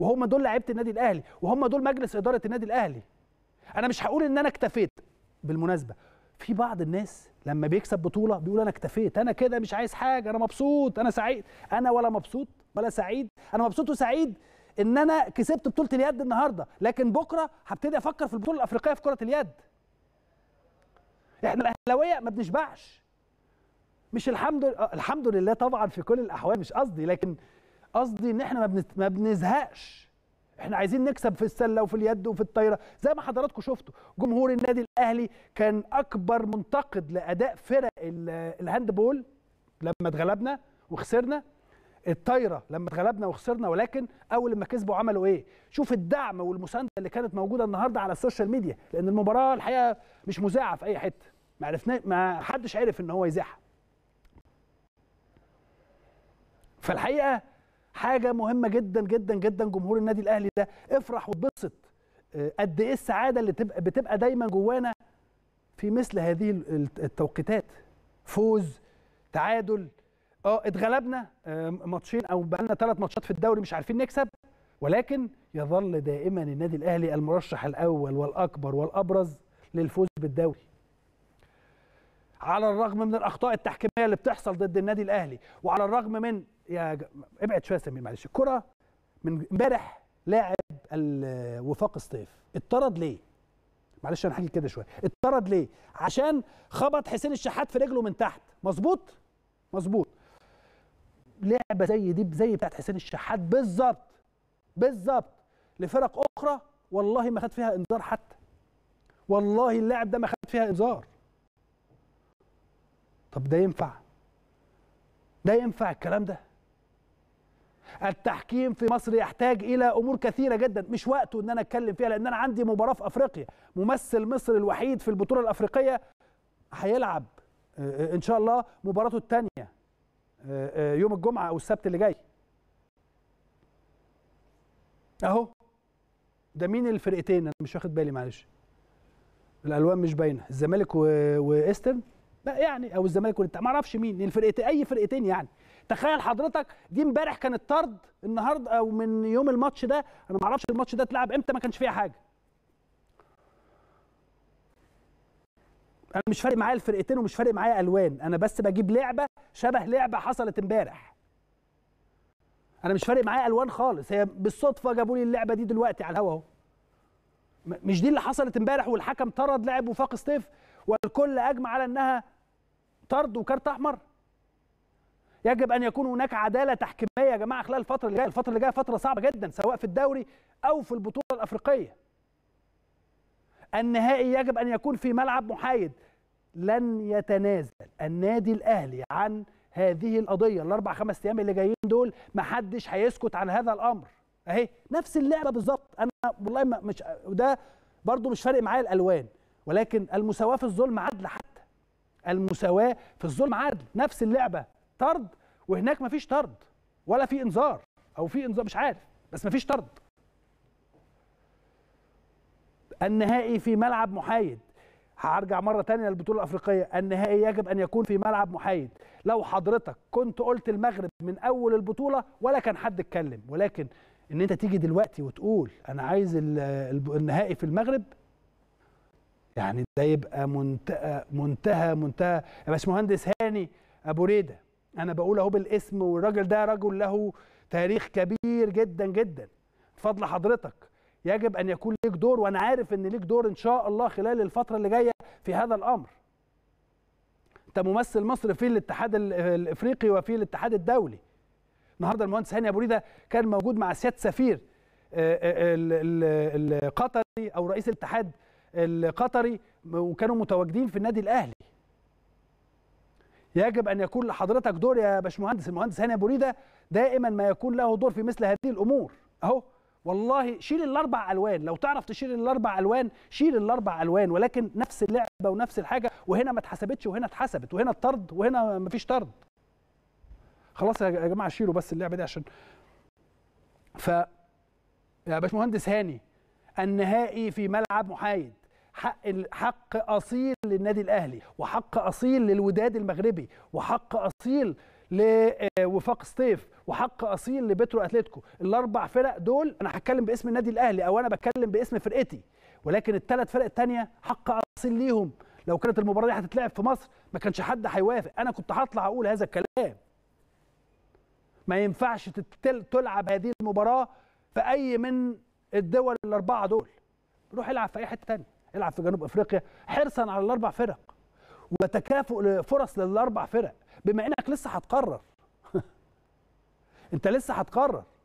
وهم دول لعيبه النادي الاهلي وهم دول مجلس اداره النادي الاهلي انا مش هقول ان انا اكتفيت بالمناسبه في بعض الناس لما بيكسب بطوله بيقول انا اكتفيت انا كده مش عايز حاجه انا مبسوط انا سعيد انا ولا مبسوط ولا سعيد انا مبسوط وسعيد ان انا كسبت بطوله اليد النهارده لكن بكره هبتدي افكر في البطوله الافريقيه في كره اليد احنا الاهلاويه ما بنشبعش مش الحمد لله الحمد لله طبعا في كل الاحوال مش قصدي لكن قصدي ان احنا ما ما بنزهقش احنا عايزين نكسب في السله وفي اليد وفي الطايره زي ما حضراتكم شفتوا جمهور النادي الاهلي كان اكبر منتقد لاداء فرق الهاندبول لما اتغلبنا وخسرنا الطايره لما اتغلبنا وخسرنا ولكن اول لما كسبوا عملوا ايه شوف الدعم والمسانده اللي كانت موجوده النهارده على السوشيال ميديا لان المباراه الحقيقه مش مذاعه في اي حته ما عرفنا ما حدش عرف ان هو يذاعها فالحقيقه حاجه مهمه جدا جدا جدا جمهور النادي الاهلي ده افرح واتبسط آه، قد ايه السعاده اللي بتبقى, بتبقى دايما جوانا في مثل هذه التوقيتات فوز تعادل اه اتغلبنا آه، ماتشين او بقى لنا ثلاث ماتشات في الدوري مش عارفين نكسب ولكن يظل دائما النادي الاهلي المرشح الاول والاكبر والابرز للفوز بالدوري على الرغم من الاخطاء التحكيميه اللي بتحصل ضد النادي الاهلي وعلى الرغم من يا ج... ابعد شويه سمير معلش الكره من امبارح لاعب الوفاق الصيف اطرد ليه معلش انا هحكي كده شويه اطرد ليه عشان خبط حسين الشحات في رجله من تحت مظبوط مظبوط لعبه زي دي زي بتاعت حسين الشحات بالظبط بالظبط لفرق اخرى والله ما خد فيها انذار حتى والله اللاعب ده ما خد فيها انذار طب ده ينفع ده ينفع الكلام ده التحكيم في مصر يحتاج الى امور كثيره جدا مش وقته ان انا اتكلم فيها لان انا عندي مباراه في افريقيا ممثل مصر الوحيد في البطوله الافريقيه هيلعب آه، آه، ان شاء الله مباراته الثانيه آه، يوم الجمعه او السبت اللي جاي اهو ده مين الفرقتين انا مش واخد بالي معلش الالوان مش باينه الزمالك و... واسترن لا يعني او الزمالك والاتحاد ما اعرفش مين الفرقتين اي فرقتين يعني تخيل حضرتك دي امبارح كانت طرد النهارده او من يوم الماتش ده انا ما اعرفش الماتش ده اتلعب امتى ما كانش فيها حاجه انا مش فارق معايا الفرقتين ومش فارق معايا الوان انا بس بجيب لعبه شبه لعبه حصلت امبارح انا مش فارق معايا الوان خالص هي بالصدفه جابوا لي اللعبه دي دلوقتي على الهوا اهو مش دي اللي حصلت امبارح والحكم طرد لاعب وفاق ستيف والكل اجمع على انها طرد وكارت احمر يجب ان يكون هناك عداله تحكيميه يا جماعه خلال الفتره اللي جايه الفتره اللي جايه فتره صعبه جدا سواء في الدوري او في البطوله الافريقيه النهائي يجب ان يكون في ملعب محايد لن يتنازل النادي الاهلي عن هذه القضيه الاربع خمس ايام اللي جايين دول محدش هيسكت عن هذا الامر اهي نفس اللعبه بالظبط انا والله مش وده برضو مش فارق معايا الالوان ولكن المساواه في الظلم عدل حتى المساواه في الظلم عدل نفس اللعبه طرد وهناك مفيش طرد ولا في انذار او في انذار مش عارف بس مفيش طرد النهائي في ملعب محايد هرجع مره تانية للبطوله الافريقيه النهائي يجب ان يكون في ملعب محايد لو حضرتك كنت قلت المغرب من اول البطوله ولا كان حد اتكلم ولكن ان انت تيجي دلوقتي وتقول انا عايز النهائي في المغرب يعني ده يبقى منتهى منتهى منتهى يا باشمهندس هاني ابو ريده انا بقول اهو بالاسم والراجل ده رجل له تاريخ كبير جدا جدا بفضل حضرتك يجب ان يكون ليك دور وانا عارف ان ليك دور ان شاء الله خلال الفتره اللي جايه في هذا الامر انت ممثل مصر في الاتحاد الافريقي وفي الاتحاد الدولي النهارده المهندس هاني ابو ريده كان موجود مع سياده سفير آه، آه، القطري او رئيس الاتحاد القطري وكانوا متواجدين في النادي الاهلي يجب ان يكون لحضرتك دور يا باشمهندس المهندس هاني ابو ريده دائما ما يكون له دور في مثل هذه الامور اهو والله شيل الاربع الوان لو تعرف تشيل الاربع الوان شيل الاربع الوان ولكن نفس اللعبه ونفس الحاجه وهنا ما اتحسبتش وهنا اتحسبت وهنا الطرد وهنا ما فيش طرد خلاص يا جماعه شيلوا بس اللعبه دي عشان ف يا باشمهندس هاني النهائي في ملعب محايد حق حق اصيل للنادي الاهلي وحق اصيل للوداد المغربي وحق اصيل لوفاق آه، سطيف وحق اصيل لبترو اتلتيكو الاربع فرق دول انا هتكلم باسم النادي الاهلي او انا بتكلم باسم فرقتي ولكن الثلاث فرق الثانيه حق اصيل ليهم لو كانت المباراه دي هتتلعب في مصر ما كانش حد هيوافق انا كنت هطلع اقول هذا الكلام ما ينفعش تلعب هذه المباراه في اي من الدول الاربعه دول روح العب في اي حته ثانيه يلعب في جنوب افريقيا حرصا على الاربع فرق وتكافؤ فرص للاربع فرق بما انك لسه هتقرر انت لسه هتقرر